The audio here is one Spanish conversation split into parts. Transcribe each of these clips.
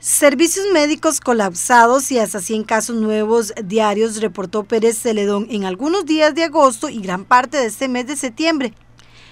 Servicios médicos colapsados y hasta 100 casos nuevos diarios reportó Pérez Celedón en algunos días de agosto y gran parte de este mes de septiembre.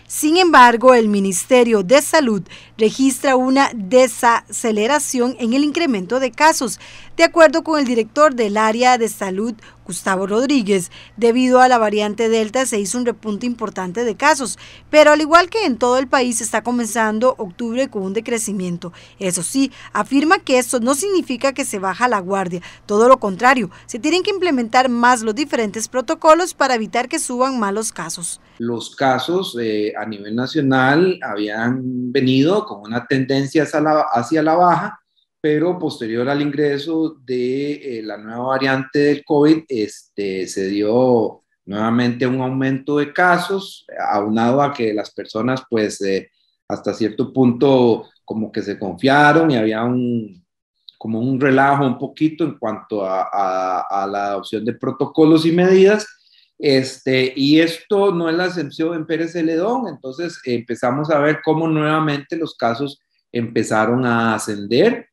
Sin embargo, el Ministerio de Salud registra una desaceleración en el incremento de casos, de acuerdo con el director del área de salud, Gustavo Rodríguez. Debido a la variante Delta se hizo un repunte importante de casos, pero al igual que en todo el país está comenzando octubre con un decrecimiento. Eso sí, afirma que esto no significa que se baja la guardia, todo lo contrario, se tienen que implementar más los diferentes protocolos para evitar que suban malos casos los casos eh, a nivel nacional habían venido con una tendencia hacia la, baja, pero posterior al ingreso de eh, la nueva variante del COVID, este, se dio nuevamente un aumento de casos, aunado a que las personas, pues, eh, hasta cierto punto como que se confiaron y había un, como un relajo un poquito en cuanto a, a la adopción de protocolos y medidas este, y esto no es la excepción en Pérez Celedón, entonces empezamos a ver cómo nuevamente los casos empezaron a ascender.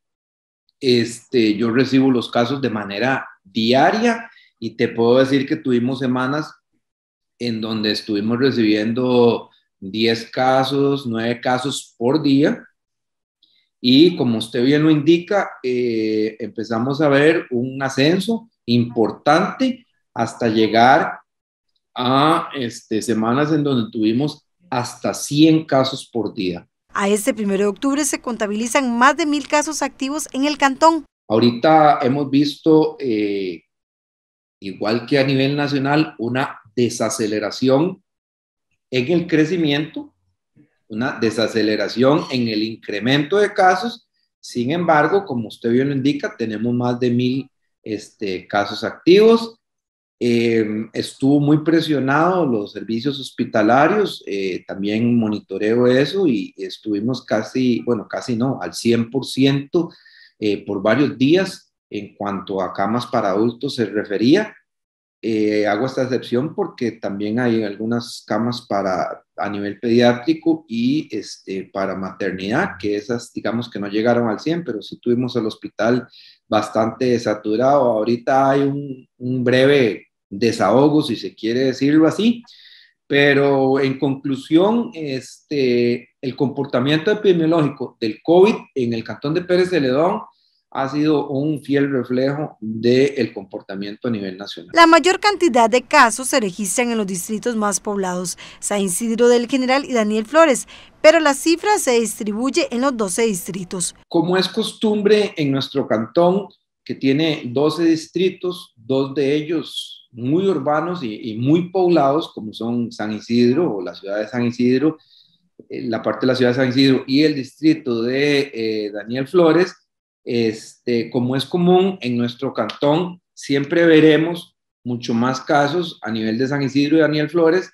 Este, yo recibo los casos de manera diaria y te puedo decir que tuvimos semanas en donde estuvimos recibiendo 10 casos, 9 casos por día. Y como usted bien lo indica, eh, empezamos a ver un ascenso importante hasta llegar a este, semanas en donde tuvimos hasta 100 casos por día. A este primero de octubre se contabilizan más de mil casos activos en el cantón. Ahorita hemos visto, eh, igual que a nivel nacional, una desaceleración en el crecimiento, una desaceleración en el incremento de casos. Sin embargo, como usted bien lo indica, tenemos más de mil este, casos activos Em, estuvo muy presionado los servicios hospitalarios, eh, también monitoreo eso y estuvimos casi, bueno, casi no, al 100% eh, por varios días en cuanto a camas para adultos se refería. Eh, hago esta excepción porque también hay algunas camas para a nivel pediátrico y este, para maternidad, que esas digamos que no llegaron al 100, pero sí tuvimos el hospital bastante saturado. Ahorita hay un breve desahogo, si se quiere decirlo así. Pero en conclusión, este, el comportamiento epidemiológico del COVID en el cantón de Pérez de Ledón ha sido un fiel reflejo del comportamiento a nivel nacional. La mayor cantidad de casos se registran en los distritos más poblados, San Isidro del General y Daniel Flores, pero la cifra se distribuye en los 12 distritos. Como es costumbre en nuestro cantón, que tiene 12 distritos, dos de ellos muy urbanos y, muy poblados, como son San Isidro o la ciudad de San Isidro, eh, la parte de la ciudad de San Isidro y el distrito de eh, Daniel Flores, este, como es común en nuestro cantón, siempre veremos mucho más casos a nivel de San Isidro y Daniel Flores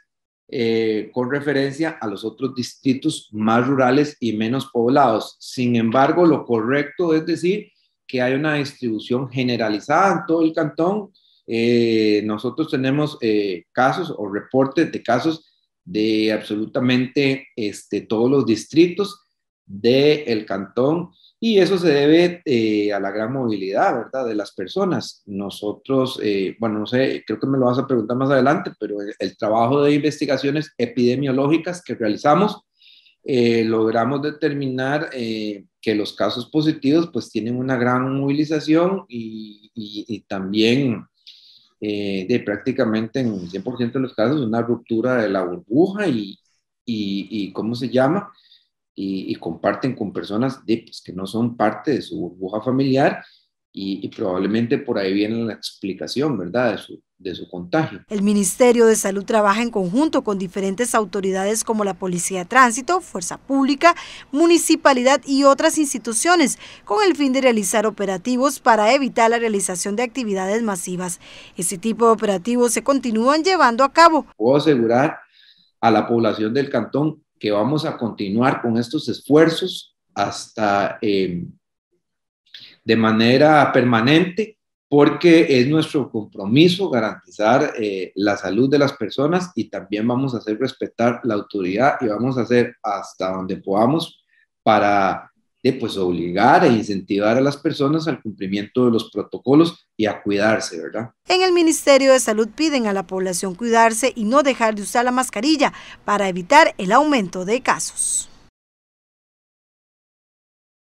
eh, con referencia a los otros distritos más rurales y menos poblados. Sin embargo, lo correcto es decir que hay una distribución generalizada en todo el cantón. Eh, nosotros tenemos eh, casos o reportes de casos de absolutamente este, todos los distritos del el cantón y eso se debe eh, a la gran movilidad, ¿verdad? De las personas. Nosotros, bueno, no sé, creo que me lo vas a preguntar más adelante, pero el, trabajo de investigaciones epidemiológicas que realizamos, logramos determinar que los casos positivos pues tienen una gran movilización y, también eh, de prácticamente en 100% de los casos una ruptura de la burbuja y, y ¿cómo se llama? Y, comparten con personas de, pues, que no son parte de su burbuja familiar y, probablemente por ahí viene la explicación, ¿verdad?, de su, contagio. El Ministerio de Salud trabaja en conjunto con diferentes autoridades como la Policía de Tránsito, Fuerza Pública, Municipalidad y otras instituciones, con el fin de realizar operativos para evitar la realización de actividades masivas. Ese tipo de operativos se continúan llevando a cabo. Puedo asegurar a la población del cantón que vamos a continuar con estos esfuerzos hasta... Eh, de manera permanente porque es nuestro compromiso garantizar eh, la salud de las personas y también vamos a hacer respetar la autoridad y vamos a hacer hasta donde podamos para eh, pues, obligar e incentivar a las personas al cumplimiento de los protocolos y a cuidarse, ¿verdad? En el Ministerio de Salud piden a la población cuidarse y no dejar de usar la mascarilla para evitar el aumento de casos.